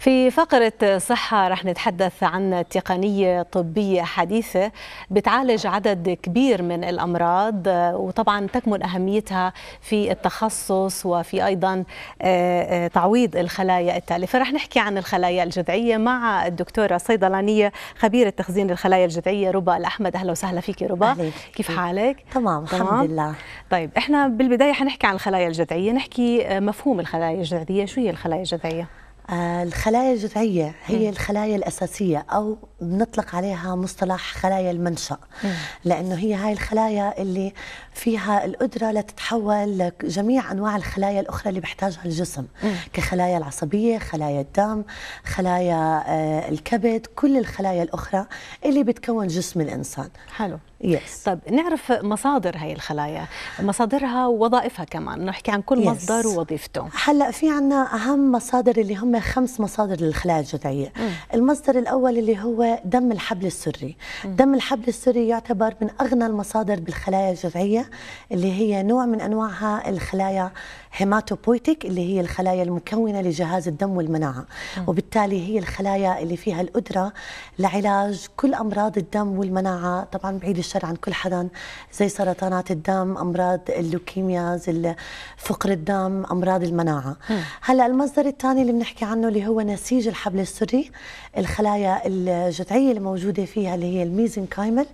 في فقرة صحة رح نتحدث عن تقنية طبية حديثة بتعالج عدد كبير من الأمراض وطبعا تكمن أهميتها في التخصص وفي أيضا آه، آه، تعويض الخلايا التالفة رح نحكي عن الخلايا الجذعية مع الدكتورة الصيدلانية خبيرة تخزين الخلايا الجذعية ربا الأحمد أهلا وسهلا فيك ربا كيف حالك؟ تمام, تمام الحمد لله طيب احنا بالبداية حنحكي عن الخلايا الجذعية نحكي آه، مفهوم الخلايا الجذعية شو هي الخلايا الجذعية؟ آه، الخلايا الجذعية هي م. الخلايا الأساسية أو بنطلق عليها مصطلح خلايا المنشأ م. لأنه هي هاي الخلايا اللي فيها القدرة لتتحول لجميع أنواع الخلايا الأخرى اللي بيحتاجها الجسم م. كخلايا العصبية خلايا الدم خلايا آه، الكبد كل الخلايا الأخرى اللي بتكون جسم الإنسان حلو yes. طب نعرف مصادر هاي الخلايا مصادرها ووظائفها كمان نحكي عن كل yes. مصدر ووظيفته هلا في عنا اهم مصادر اللي هم خمس مصادر للخلايا الجذعيه mm. المصدر الاول اللي هو دم الحبل السري mm. دم الحبل السري يعتبر من اغنى المصادر بالخلايا الجذعيه اللي هي نوع من انواعها الخلايا هيماتوبويتيك اللي هي الخلايا المكونه لجهاز الدم والمناعه mm. وبالتالي هي الخلايا اللي فيها القدره لعلاج كل امراض الدم والمناعه طبعا بعيد الشر عن كل حدا زي سرطانات الدم امراض اللوكيميا زي فقر الدم امراض المناعه هلا المصدر الثاني اللي بنحكي عنه اللي هو نسيج الحبل السري الخلايا الجذعيه الموجوده فيها اللي هي الميزنكايمل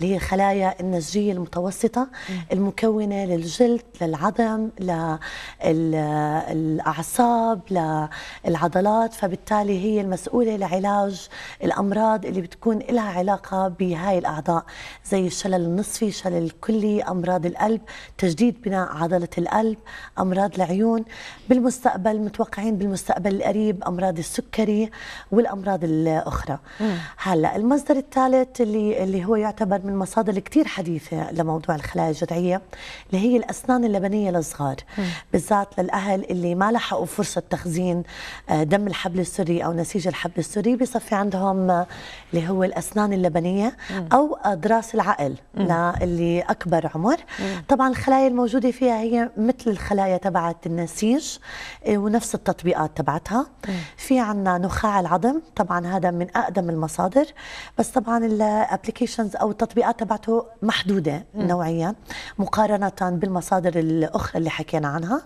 اللي هي الخلايا النسجيه المتوسطه المكونه للجلد للعظم للاعصاب للعضلات فبالتالي هي المسؤوله لعلاج الامراض اللي بتكون لها علاقه بهاي الاعضاء زي زي الشلل النصفي شلل الكلي أمراض القلب تجديد بناء عضلة القلب أمراض العيون بالمستقبل متوقعين بالمستقبل القريب أمراض السكري والأمراض الأخرى هلا المصدر الثالث اللي اللي هو يعتبر من مصادر كثير حديثة لموضوع الخلايا الجذعية اللي هي الأسنان اللبنية للصغار بالذات للأهل اللي ما لحقوا فرصة تخزين آه، دم الحبل السري أو نسيج الحبل السري بصفي عندهم آه، اللي هو الأسنان اللبنية أو أضراس العقل العقل للي اكبر عمر طبعا الخلايا الموجوده فيها هي مثل الخلايا تبعت النسيج آه، ونفس التطبيقات تبعتها في عندنا نخاع العظم طبعا هذا من اقدم المصادر بس طبعا الابلكيشنز او التطبيقات تبعته محدوده نوعيا مقارنه بالمصادر الاخرى اللي حكينا عنها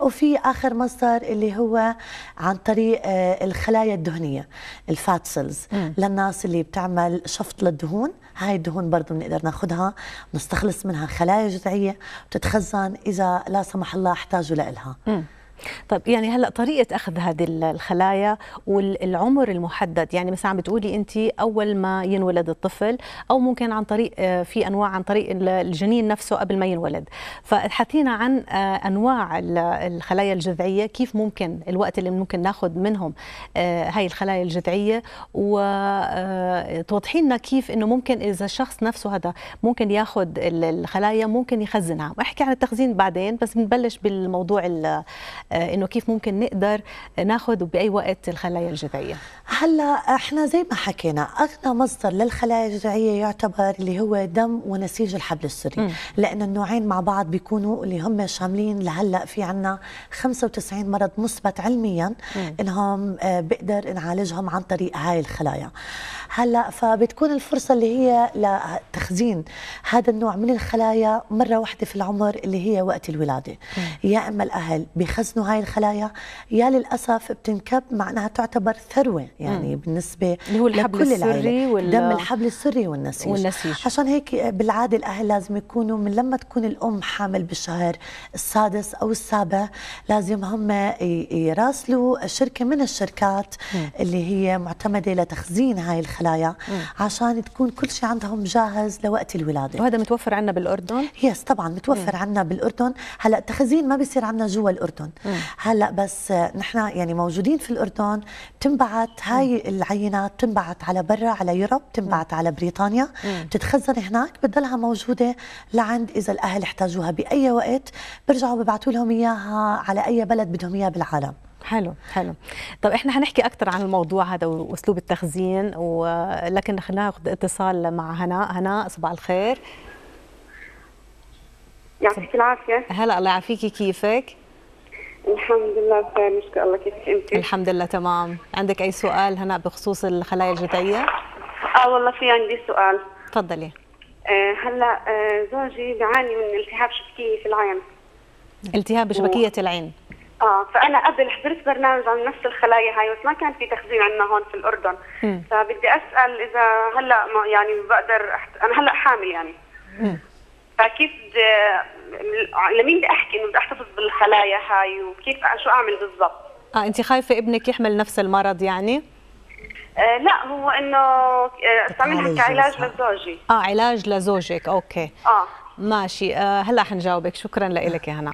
وفي اخر مصدر اللي هو عن طريق آه، الخلايا الدهنيه الفات سيلز للناس اللي بتعمل شفط للدهون هاي الدهون برضه بنقدر بنقدر ناخذها بنستخلص منها خلايا جذعيه بتتخزن اذا لا سمح الله احتاجوا لها طيب يعني هلا طريقه اخذ هذه الخلايا والعمر المحدد يعني مثلا عم بتقولي انت اول ما ينولد الطفل او ممكن عن طريق آه، في انواع عن طريق الجنين نفسه قبل ما ينولد فحكينا عن آه، انواع الخلايا الجذعيه كيف ممكن الوقت اللي ممكن ناخذ منهم آه، هاي الخلايا الجذعيه وتوضحي لنا كيف انه ممكن اذا الشخص نفسه هذا ممكن ياخذ الخلايا ممكن يخزنها احكي عن التخزين بعدين بس بنبلش بالموضوع آه، انه كيف ممكن نقدر ناخذ باي وقت الخلايا الجذعيه هلا احنا زي ما حكينا اغنى مصدر للخلايا الجذعيه يعتبر اللي هو دم ونسيج الحبل السري لان النوعين مع بعض بيكونوا اللي هم شاملين لهلا في عنا 95 مرض مثبت علميا مم. انهم آه، بقدر نعالجهم عن طريق هاي الخلايا هلا فبتكون الفرصه اللي هي لتخزين هذا النوع من الخلايا مره واحده في العمر اللي هي وقت الولاده مم. يا اما الاهل بيخزنوا انه هاي الخلايا يا للاسف بتنكب معناها تعتبر ثروه يعني مم. بالنسبه اللي هو الحبل لكل السري وال... دم الحبل السري والنسيج. والنسيج عشان هيك بالعاده الاهل لازم يكونوا من لما تكون الام حامل بالشهر السادس او السابع لازم هم يراسلوا شركه من الشركات مم. اللي هي معتمده لتخزين هاي الخلايا مم. عشان تكون كل شيء عندهم جاهز لوقت الولاده وهذا متوفر عندنا بالاردن يس طبعا متوفر عندنا بالاردن هلا التخزين ما بيصير عندنا جوا الاردن هلا بس نحن يعني موجودين في الاردن بتنبعت هاي العينات بتنبعت على برا على يوروب بتنبعت على بريطانيا بتتخزن هناك بتضلها موجوده لعند اذا الاهل احتاجوها باي وقت برجعوا ببعثوا لهم اياها على اي بلد بدهم اياها بالعالم حلو حلو طب احنا هنحكي اكثر عن الموضوع هذا واسلوب التخزين ولكن خلينا ناخذ اتصال مع هناء هناء صباح الخير يعطيك العافيه هلا الله يعافيكي كيفك الحمد لله بخير ان الله كيفك انت؟ الحمد لله تمام، عندك اي سؤال هنا بخصوص الخلايا الجذعيه؟ اه والله في عندي سؤال تفضلي آه هلا آه زوجي بيعاني من التهاب شبكيه في العين التهاب شبكيه و... العين اه فانا قبل حضرت برنامج عن نفس الخلايا هاي بس ما كان في تخزين عندنا هون في الاردن م. فبدي اسال اذا هلا يعني بقدر أحت... انا هلا حامل يعني م. فكيف لمين بدي احكي انه بدي احتفظ بالخلايا هاي وكيف شو اعمل بالضبط اه انت خايفه ابنك يحمل نفس المرض يعني آه، لا هو انه استعملها آه، كعلاج لزوجي اه علاج لزوجك اوكي اه ماشي آه هلا حنجاوبك شكرا لك يا هنا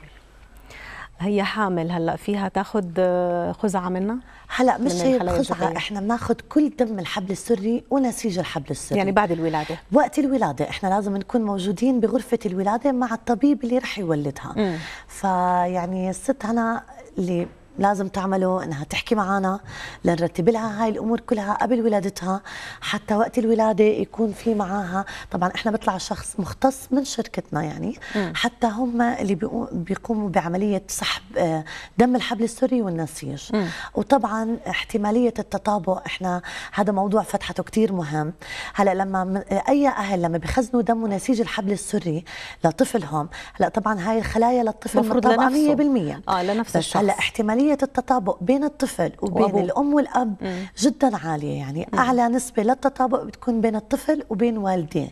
هي حامل هلا فيها تاخذ آه، خزعه منا هلا مش هي الخزعه احنا بناخذ كل دم الحبل السري ونسيج الحبل السري يعني بعد الولاده وقت الولاده احنا لازم نكون موجودين بغرفه الولاده مع الطبيب اللي رح يولدها فيعني الست هنا اللي لازم تعمله انها تحكي معنا لنرتب لها هاي الامور كلها قبل ولادتها حتى وقت الولاده يكون في معاها طبعا احنا بيطلع شخص مختص من شركتنا يعني حتى هم اللي بيقوموا بعمليه سحب آه، دم الحبل السري والنسيج وطبعا احتماليه التطابق احنا هذا موضوع فتحته كثير مهم هلا لما اي اهل لما بيخزنوا دم ونسيج الحبل السري لطفلهم هلا طبعا هاي الخلايا للطفل مفروض 100% اه لنفس الشخص هلا احتماليه قابليه التطابق بين الطفل وبين وابو. الأم والأب مم. جدا عالية يعني مم. أعلى نسبة للتطابق بتكون بين الطفل وبين والديه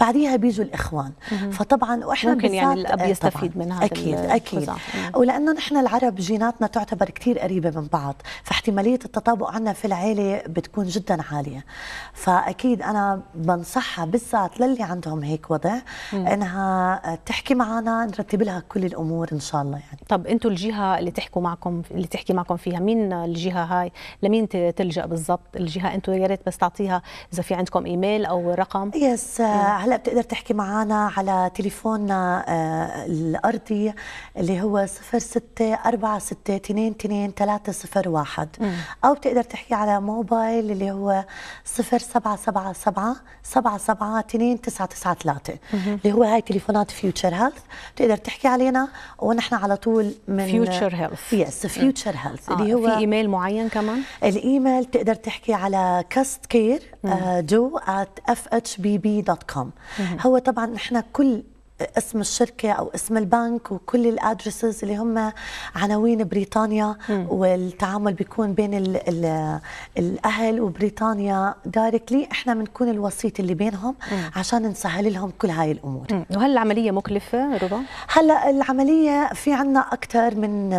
بعديها بيجوا الإخوان مم. فطبعا وإحنا ممكن يعني الأب آه، يستفيد من هذا أكيد أكيد ولأنه نحن العرب جيناتنا تعتبر كثير قريبة من بعض فاحتمالية التطابق عندنا في العيلة بتكون جدا عالية فأكيد أنا بنصحها بالذات للي عندهم هيك وضع مم. إنها آه، تحكي معنا نرتب لها كل الأمور إن شاء الله يعني طب أنتم الجهة اللي تحكوا معكم اللي تحكي معكم فيها مين الجهه هاي لمين تلجا بالضبط الجهه انتم يا ريت بس تعطيها اذا في عندكم ايميل او رقم آه، يس إيه. هلا بتقدر تحكي معنا على تليفوننا آه، الارضي اللي هو 064622301 او بتقدر تحكي على موبايل اللي هو 0777 7729993 اللي هو هاي تليفونات فيوتشر هيلث بتقدر تحكي علينا ونحن على طول من فيوتشر هيلث يس فيوتشر آه. هيلث اللي آه، هو في ايميل معين كمان الايميل تقدر تحكي على كاست كير دو ات اف اتش بي بي دوت كوم هو طبعا نحن كل اسم الشركه او اسم البنك وكل الادرسز اللي هم عناوين بريطانيا م. والتعامل بيكون بين الـ الـ الاهل وبريطانيا دايركتلي احنا بنكون الوسيط اللي بينهم م. عشان نسهل لهم كل هاي الامور م. وهل العمليه مكلفه رضا هلا العمليه في عندنا اكثر من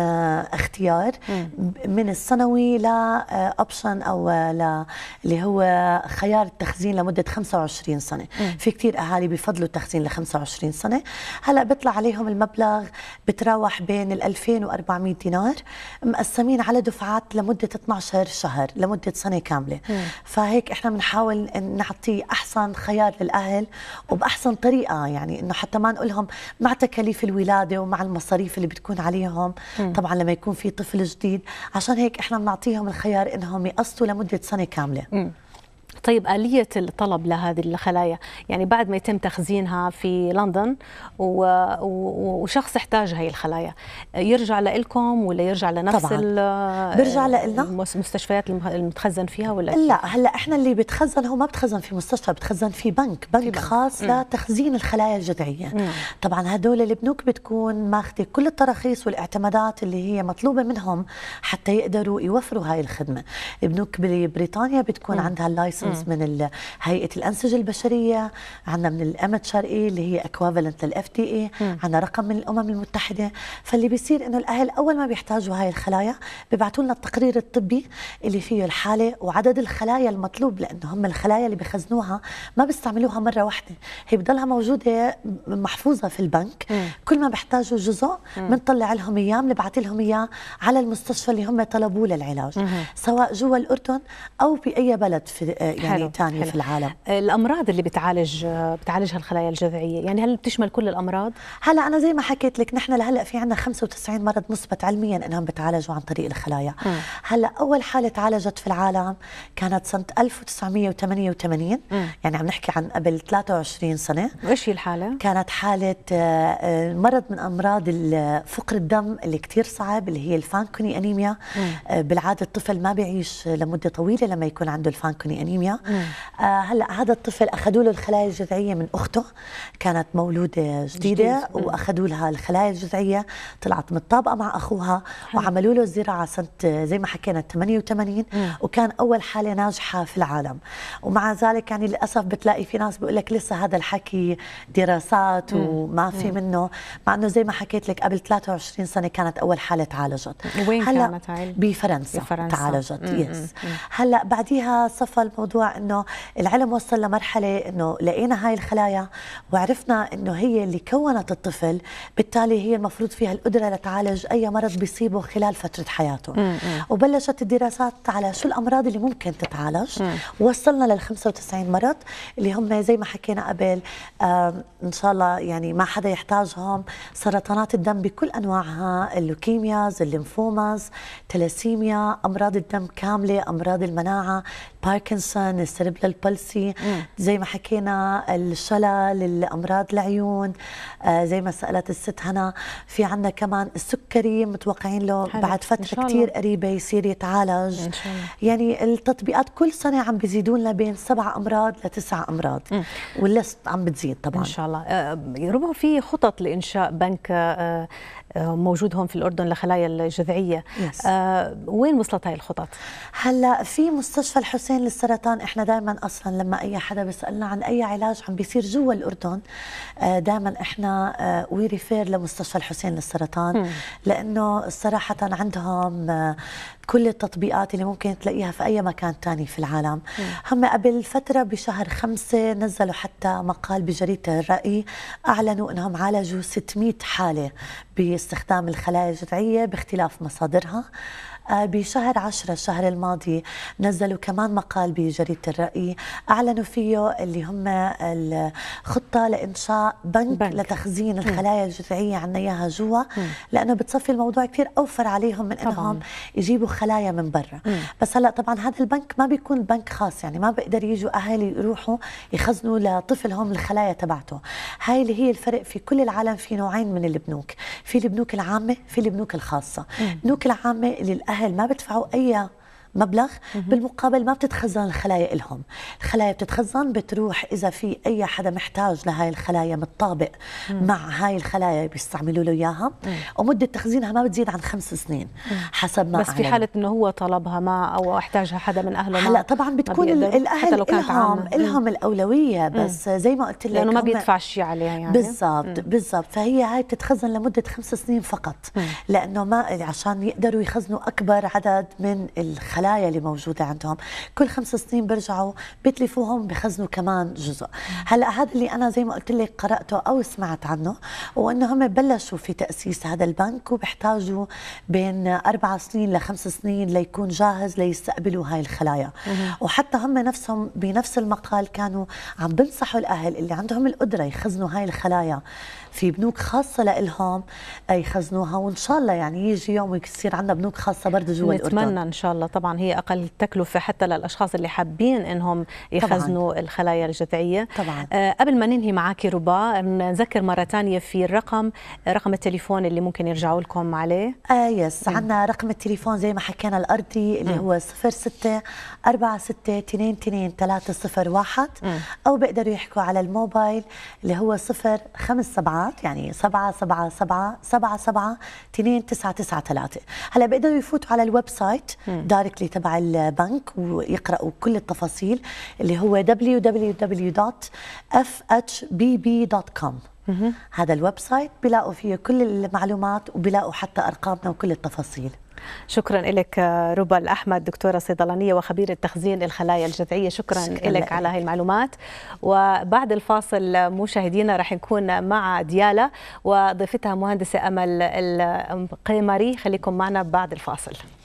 اختيار م. من السنوي لاوبشن او ل اللي هو خيار التخزين لمده 25 سنه م. في كثير اهالي بفضلوا التخزين ل 25 سنه السنه هلا بيطلع عليهم المبلغ بتراوح بين ال 2400 دينار مقسمين على دفعات لمده 12 شهر لمده سنه كامله مم. فهيك احنا بنحاول نعطي احسن خيار للاهل وباحسن طريقه يعني انه حتى ما نقول لهم مع تكاليف الولاده ومع المصاريف اللي بتكون عليهم مم. طبعا لما يكون في طفل جديد عشان هيك احنا بنعطيهم الخيار انهم يقسطوا لمده سنه كامله مم. طيب آلية الطلب لهذه الخلايا يعني بعد ما يتم تخزينها في لندن وشخص احتاج هاي الخلايا يرجع لكم ولا يرجع لنفس طبعا. بيرجع لنا المستشفيات المتخزن فيها ولا لا هلا احنا اللي بتخزن هو ما بتخزن في مستشفى بتخزن في بنك بنك في خاص بنك. لتخزين الخلايا الجذعيه طبعا هدول البنوك بتكون ماخذه كل التراخيص والاعتمادات اللي هي مطلوبه منهم حتى يقدروا يوفروا هاي الخدمه بنوك بريطانيا بتكون مم. عندها اللايسنس لايسنس من هيئه الانسجه البشريه عندنا من الامد شرقي e اللي هي اكوافلنت للاف دي اي عندنا رقم من الامم المتحده فاللي بيصير انه الاهل اول ما بيحتاجوا هاي الخلايا بيبعتوا لنا التقرير الطبي اللي فيه الحاله وعدد الخلايا المطلوب لانه هم الخلايا اللي بخزنوها ما بيستعملوها مره واحده هي بضلها موجوده محفوظه في البنك مم. كل ما بيحتاجوا جزء بنطلع لهم اياه بنبعث لهم اياه على المستشفى اللي هم طلبوه للعلاج مم. سواء جوا الاردن او في أي بلد في يعني ثانيه في العالم آه، الامراض اللي بتعالج آه، بتعالجها الخلايا الجذعيه يعني هل بتشمل كل الامراض هلا انا زي ما حكيت لك نحن لهلا في عندنا 95 مرض مثبت علميا انهم بتعالجوا عن طريق الخلايا م. آه. هلا اول حاله تعالجت في العالم كانت سنه 1988 م. يعني عم نحكي عن قبل 23 سنه وايش هي الحاله كانت حاله مرض من امراض فقر الدم اللي كثير صعب اللي هي الفانكوني انيميا بالعاده الطفل ما بيعيش لمده طويله لما يكون عنده الفانكوني انيميا ليوكيميا آه هلا هذا الطفل اخذوا له الخلايا الجذعيه من اخته كانت مولوده جديده واخذوا لها الخلايا الجذعيه طلعت متطابقه مع اخوها وعملوا له الزراعه سنه زي ما حكينا 88 مم. وكان اول حاله ناجحه في العالم ومع ذلك يعني للاسف بتلاقي في ناس بيقول لك لسه هذا الحكي دراسات وما في مم. منه مع انه زي ما حكيت لك قبل 23 سنه كانت اول حاله تعالجت وين هلا كانت بفرنسا, بفرنسا تعالجت يس هلا بعديها صفى الموضوع موضوع انه العلم وصل لمرحله انه لقينا هاي الخلايا وعرفنا انه هي اللي كونت الطفل بالتالي هي المفروض فيها القدره لتعالج اي مرض بيصيبه خلال فتره حياته مم. وبلشت الدراسات على شو الامراض اللي ممكن تتعالج مم. وصلنا لل 95 مرض اللي هم زي ما حكينا قبل ان شاء الله يعني ما حدا يحتاجهم سرطانات الدم بكل انواعها اللوكيمياز الليمفوماز تلاسيميا امراض الدم كامله امراض المناعه باركنسون السرطان السيربلال بالسي زي ما حكينا الشلل الامراض العيون آه، زي ما سالت الست هنا في عندنا كمان السكري متوقعين له حلو. بعد فتره كثير قريبه يصير يتعالج إن شاء الله. يعني التطبيقات كل سنه عم بيزيدوا لنا بين سبع امراض لتسع امراض واللست عم بتزيد طبعا ان شاء الله آه، ربما في خطط لانشاء بنك آه، موجود هون في الاردن لخلايا الجذعيه yes. آه وين وصلت هاي الخطط هلا في مستشفى الحسين للسرطان احنا دائما اصلا لما اي حدا بيسالنا عن اي علاج عم بيصير جوا الاردن آه دائما احنا آه لمستشفى الحسين للسرطان لانه صراحه عندهم آه، كل التطبيقات اللي ممكن تلاقيها في أي مكان تاني في العالم هم قبل فترة بشهر خمسة نزلوا حتى مقال بجريدة الرأي أعلنوا أنهم عالجوا 600 حالة باستخدام الخلايا الجذعية باختلاف مصادرها آه، بشهر عشرة الشهر الماضي نزلوا كمان مقال بجريدة الرأي أعلنوا فيه اللي هم الخطة لإنشاء بنك, بنك. لتخزين الخلايا الجذعية عنا إياها جوا لأنه بتصفي الموضوع كثير أوفر عليهم من إنهم يجيبوا خلايا من برا بس هلأ طبعا هذا البنك ما بيكون بنك خاص يعني ما بيقدر يجوا أهالي يروحوا يخزنوا لطفلهم الخلايا تبعته هاي اللي هي الفرق في كل العالم في نوعين من البنوك في البنوك العامة في البنوك الخاصة البنوك العامة اللي الاهل ما بدفعوا اي مبلغ بالمقابل ما بتتخزن الخلايا لهم الخلايا بتتخزن بتروح اذا في اي حدا محتاج لهي الخلايا متطابق مع هاي الخلايا بيستعملوا له اياها ومده تخزينها ما بتزيد عن خمس سنين حسب ما بس في حاله انه هو طلبها ما او احتاجها حدا من اهله هلا طبعا بتكون الاهل لو كانت إلهم, الاولويه بس زي ما قلت لك لانه ما بيدفع شيء عليها يعني بالضبط بالضبط فهي هاي بتتخزن لمده خمس سنين فقط لانه ما عشان يقدروا يخزنوا اكبر عدد من الخلايا الخلايا اللي موجوده عندهم كل خمس سنين بيرجعوا بتلفوهم بخزنوا كمان جزء هلا هذا اللي انا زي ما قلت لك قراته او سمعت عنه وانه هم بلشوا في تاسيس هذا البنك وبيحتاجوا بين اربع سنين لخمس سنين ليكون جاهز ليستقبلوا هاي الخلايا وحتى هم نفسهم بنفس المقال كانوا عم بنصحوا الاهل اللي عندهم القدره يخزنوا هاي الخلايا في بنوك خاصه لإلهم يخزنوها وان شاء الله يعني يجي يوم ويصير عندنا بنوك خاصه برضه جوا الاردن نتمنى ان شاء الله طبعا طبعا هي اقل تكلفه حتى للاشخاص اللي حابين انهم يخزنوا طبعاً. الخلايا الجذعيه طبعا آه قبل ما ننهي معك ربا نذكر مره ثانيه في الرقم رقم التليفون اللي ممكن يرجعوا لكم عليه آه يس إيه. عندنا رقم التليفون زي ما حكينا الارضي اللي م. إيه. هو 06 46 22 301 او بيقدروا يحكوا على الموبايل اللي هو 0 5 يعني 7 7 7 7 7 2 9 9 3 هلا بيقدروا يفوتوا على الويب سايت إيه. دار الموقع تبع البنك ويقرأوا كل التفاصيل اللي هو www.fhbb.com هذا الويب سايت بلاقوا فيه كل المعلومات وبلاقوا حتى ارقامنا وكل التفاصيل شكرا لك ربا الاحمد دكتوره صيدلانيه وخبيره تخزين الخلايا الجذعيه شكرا, شكرا لك على هذه المعلومات وبعد الفاصل مشاهدينا راح نكون مع ديالا وضيفتها مهندسه امل القيمري خليكم معنا بعد الفاصل